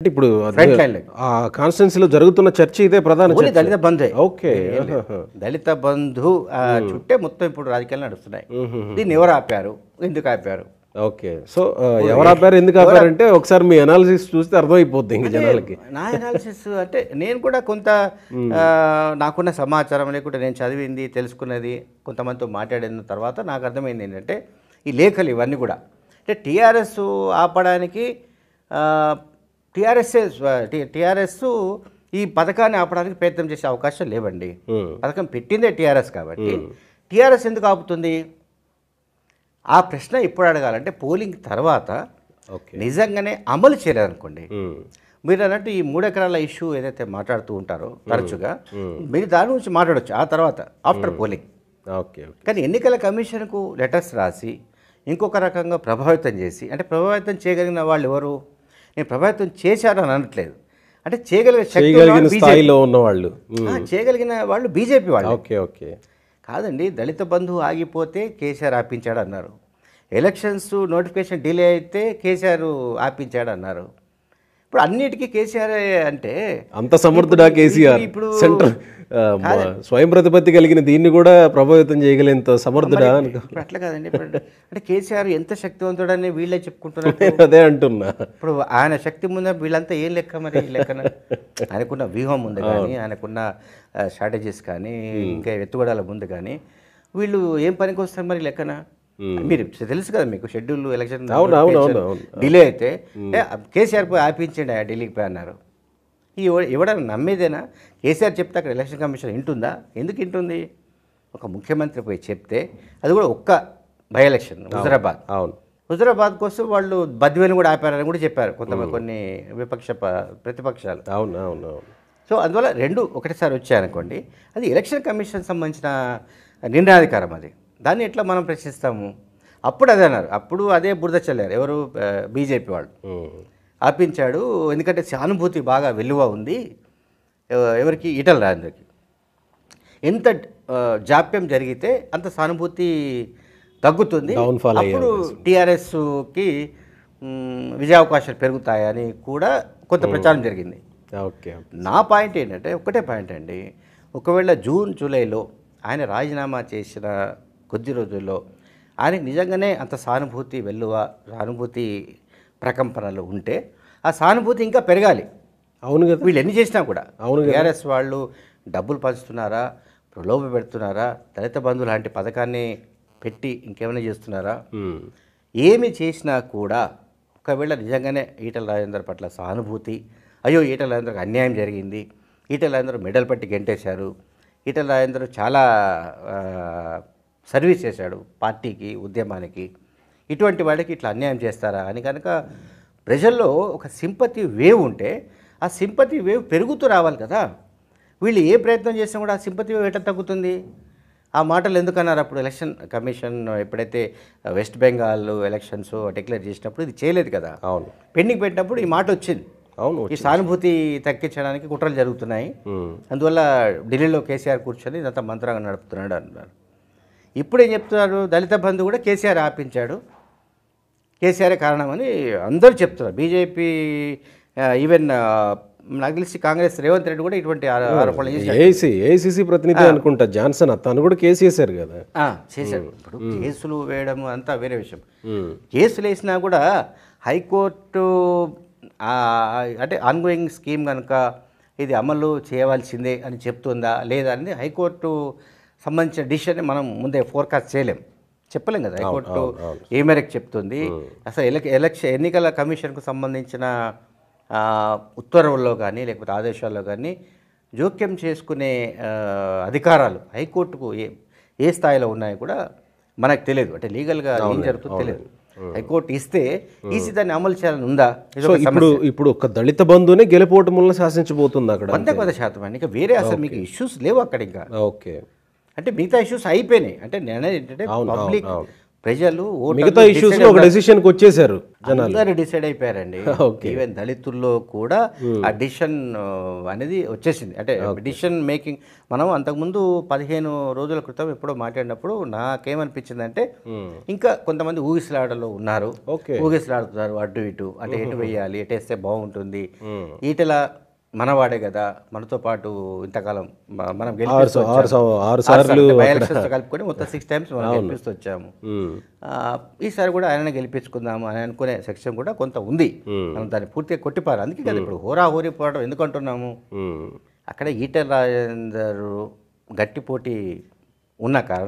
అంటే ఇప్పుడు కాన్స్టెన్సీలో జరుగుతున్న చర్చ ఇదే ప్రధాన దళిత బంధే ఓకే దళిత బంధు hmm. చుట్టే మొత్తం ఇప్పుడు రాజకీయాలు నడుస్తున్నాయి hmm. దీన్ని ఎవరు ఆపారు ఎందుకు ఆపారు ఓకే సో ఎవరు ఆపారు ఎందుకు ఆపారంటే ఒకసారి మీ అనాలిసిస్ చూస్తే అర్థమైపోద్ది ఇంక జనాలకి నా అనాలిసిస్ అంటే నేను కూడా కొంత hmm. నాకున్న సమాచారం లేకుంటే నేను చదివింది తెలుసుకున్నది కొంతమందితో మాట్లాడిన తర్వాత నాకు అర్థమైంది ఏంటంటే ఈ లేఖలు ఇవన్నీ కూడా అంటే టీఆర్ఎస్ ఆపడానికి టీఆర్ఎస్ టీఆర్ఎస్ ఈ పథకాన్ని ఆపడానికి ప్రయత్నం చేసే అవకాశం లేవండి పథకం పెట్టిందే టీఆర్ఎస్ కాబట్టి టీఆర్ఎస్ ఎందుకు ఆపుతుంది ఆ ప్రశ్న ఇప్పుడు అడగాలంటే పోలింగ్ తర్వాత నిజంగానే అమలు చేయలేదనుకోండి మీరు అన్నట్టు ఈ మూడెకరాల ఇష్యూ ఏదైతే మాట్లాడుతూ ఉంటారో తరచుగా మీరు దాని గురించి మాట్లాడవచ్చు ఆ తర్వాత ఆఫ్టర్ పోలింగ్ ఓకే కానీ ఎన్నికల కమిషన్కు లెటర్స్ రాసి ఇంకొక రకంగా ప్రభావితం చేసి అంటే ప్రభావితం చేయగలిగిన వాళ్ళు ఎవరు నేను ప్రభావితం అని అనట్లేదు అంటే చేయగలిగిన శక్తి స్థాయిలో ఉన్నవాళ్ళు చేయగలిగిన వాళ్ళు బీజేపీ వాళ్ళు ఓకే ఓకే కాదండి దళిత బంధువు ఆగిపోతే కేసీఆర్ ఆపించాడు అన్నారు ఎలక్షన్స్ నోటిఫికేషన్ డిలే అయితే కేసీఆర్ ఆపించాడు అన్నారు ఇప్పుడు అన్నిటికీ కేసీఆర్ అంటే అంత సమర్థుడా కేసీఆర్ ఇప్పుడు సెంటర్ స్వయం ప్రతిపత్తి కలిగిన దీన్ని కూడా ప్రభావితం చేయగలిగినంత సమర్థుడా అట్లా కాదండి అంటే కేసీఆర్ ఎంత శక్తివంతుడని వీళ్ళే చెప్పుకుంటున్నారు అదే అంటున్నా ఇప్పుడు ఆయన శక్తి ముందు వీళ్ళంతా ఏం లెక్క మరి లెక్కన ఆయనకున్న వ్యూహం ఉంది కానీ ఆయనకున్న స్ట్రాటజీస్ కానీ ఇంకా ఎత్తుగడాల ముందు కానీ వీళ్ళు ఏం పనికి వస్తారు మరి లెక్కన మీరు తెలుసు కదా మీకు షెడ్యూల్ ఎలక్షన్ డిలే అయితే కేసీఆర్ పోయి ఆపించండి ఆ ఢిల్లీకి పోయి అన్నారు ఈ ఎవడైనా నమ్మేదేనా కేసీఆర్ చెప్తే అక్కడ ఎలక్షన్ కమిషన్ ఇంటుందా ఎందుకు ఇంటుంది ఒక ముఖ్యమంత్రి పోయి చెప్తే అది కూడా ఒక్క బై ఎలక్షన్ హుజరాబాద్ అవును హుజరాబాద్ కోసం వాళ్ళు బద్వేలు కూడా ఆపారని కూడా చెప్పారు కొంతమంది కొన్ని విపక్ష ప్రతిపక్షాలు అవును అవును సో అందువల్ల రెండు ఒకటేసారి వచ్చాయనుకోండి అది ఎలక్షన్ కమిషన్ సంబంధించిన నిర్ణయాధికారం అది దాన్ని ఎట్లా మనం ప్రశ్నిస్తాము అప్పుడు అదే అన్నారు అప్పుడు అదే బురద చల్లారు ఎవరు బీజేపీ వాళ్ళు ఆపించాడు ఎందుకంటే సానుభూతి బాగా విలువ ఉంది ఎవరికి ఈటల రాజేంద్రకి ఎంత జాప్యం జరిగితే అంత సానుభూతి తగ్గుతుంది అప్పుడు టీఆర్ఎస్కి విజయావకాశాలు పెరుగుతాయని కూడా కొంత hmm. ప్రచారం జరిగింది ఓకే నా పాయింట్ ఏంటంటే ఒకటే పాయింట్ అండి ఒకవేళ జూన్ జూలైలో ఆయన రాజీనామా చేసిన కొద్ది రోజుల్లో ఆయనకు నిజంగానే అంత సానుభూతి వెల్లువ సానుభూతి ప్రకంపనలు ఉంటే ఆ సానుభూతి ఇంకా పెరగాలి అవును కదా వీళ్ళు ఎన్ని చేసినా కూడా అవును టీఆర్ఎస్ వాళ్ళు డబ్బులు పంచుతున్నారా ప్రలోభ పెడుతున్నారా దళిత బంధు లాంటి పథకాన్ని పెట్టి ఇంకేమైనా చేస్తున్నారా ఏమి చేసినా కూడా ఒకవేళ నిజంగానే ఈటల రాజేందర్ పట్ల సానుభూతి అయ్యో ఈటల రాజేందర్కి అన్యాయం జరిగింది ఈటల రాజేందర్ మెడల్ పట్టి గెంటేశారు ఈటల రాజేందర్ చాలా సర్వీస్ చేశాడు పార్టీకి ఉద్యమానికి ఇటువంటి వాళ్ళకి ఇట్లా అన్యాయం చేస్తారా అని కనుక ప్రజల్లో ఒక సింపతి వేవ్ ఉంటే ఆ సింపతి వేవ్ పెరుగుతూ రావాలి కదా వీళ్ళు ఏ ప్రయత్నం చేసినా కూడా ఆ సింపతి వేవ్ ఎట్లా తగ్గుతుంది ఆ మాటలు ఎందుకన్నారు అప్పుడు ఎలక్షన్ కమిషన్ ఎప్పుడైతే వెస్ట్ బెంగాల్ ఎలక్షన్స్ డిక్లేర్ చేసినప్పుడు ఇది చేయలేదు కదా అవును పెండింగ్ పెట్టినప్పుడు ఈ మాట వచ్చింది అవును ఈ సానుభూతి తగ్గించడానికి కుట్రలు జరుగుతున్నాయి అందువల్ల ఢిల్లీలో కేసీఆర్ కూర్చొని ఇదంతా మంత్రంగా నడుపుతున్నాడు అన్నారు ఇప్పుడు ఏం చెప్తున్నారు దళిత బంధు కూడా కేసీఆర్ ఆపించాడు కేసీఆరే కారణమని అందరూ చెప్తున్నారు బీజేపీ ఈవెన్ నాకు తెలిసి కాంగ్రెస్ రేవంత్ రెడ్డి కూడా ఇటువంటి ఆరోపణలు చేసి ఏసీసీ ప్రతినిధి అనుకుంటా జాన్సన్ తను కూడా కేసు చేశారు కదా చేశారు ఇప్పుడు కేసులు వేయడం అంతా వేరే విషయం కేసులు వేసినా కూడా హైకోర్టు అంటే ఆన్గోయింగ్ స్కీమ్ కనుక ఇది అమలు చేయవలసిందే అని చెప్తుందా లేదా అనేది హైకోర్టు సంబంధించిన డిసిషన్ మనం ముందే ఫోర్కాస్ట్ చేయలేం చెప్పలేం కదా హైకోర్టు ఏ మేరకు చెప్తుంది అసలు ఎలక్షన్ ఎన్నికల కమిషన్కు సంబంధించిన ఉత్తర్వుల్లో కానీ లేకపోతే ఆదేశాల్లో కానీ జోక్యం చేసుకునే అధికారాలు హైకోర్టుకు ఏ ఏ స్థాయిలో ఉన్నాయో కూడా మనకు తెలియదు అంటే లీగల్గా ఏం జరుగుతుందో తెలియదు హైకోర్టు ఇస్తే ఈసీ దాన్ని అమలు చేయాలని ఉందా ఇప్పుడు ఇప్పుడు ఒక దళిత బంధువునే గెలుపోవటం వల్ల శాసించబోతుంది అక్కడ అంతే కొంత శాతం అండి ఇంకా వేరే అసలు మీకు ఇష్యూస్ లేవు అక్కడ ఇంకా ఓకే అంటే మిగతా ఇష్యూస్ అయిపోయినాయి అంటే నేను ఏంటంటే పబ్లిక్ ప్రజలు మిగతా ఇష్యూస్ ఒక డెసిషన్ వచ్చేసారు అందరు డిసైడ్ అయిపోయారండి ఈవెన్ దళితుల్లో కూడా hmm. ఆ డిసిషన్ అనేది వచ్చేసింది అంటే డిసిషన్ మేకింగ్ మనం అంతకుముందు పదిహేను రోజుల క్రితం ఎప్పుడో మాట్లాడినప్పుడు నాకేమనిపించింది అంటే hmm. ఇంకా కొంతమంది ఊగిసలాడలో ఉన్నారు ఊగిసలాడుతున్నారు అటు ఇటు అంటే ఎటు hmm. వేయాలి ఎటు వేస్తే బాగుంటుంది ఈటెలా మనవాడే కదా మనతో పాటు ఇంతకాలం మనం కలుపుకొని మొత్తం సిక్స్ టైమ్స్ మనం గెలిపిస్తూ వచ్చాము ఈసారి కూడా ఆయన గెలిపించుకుందాము అని అనుకునే సెక్షన్ కూడా కొంత ఉంది మనం దాన్ని పూర్తిగా కొట్టిపారు అందుకే కదా ఇప్పుడు హోరా హోరీ ఎందుకు ఎందుకంటున్నాము అక్కడ ఈటల రాజేందర్ గట్టి పోటీ ఉన్న కారణం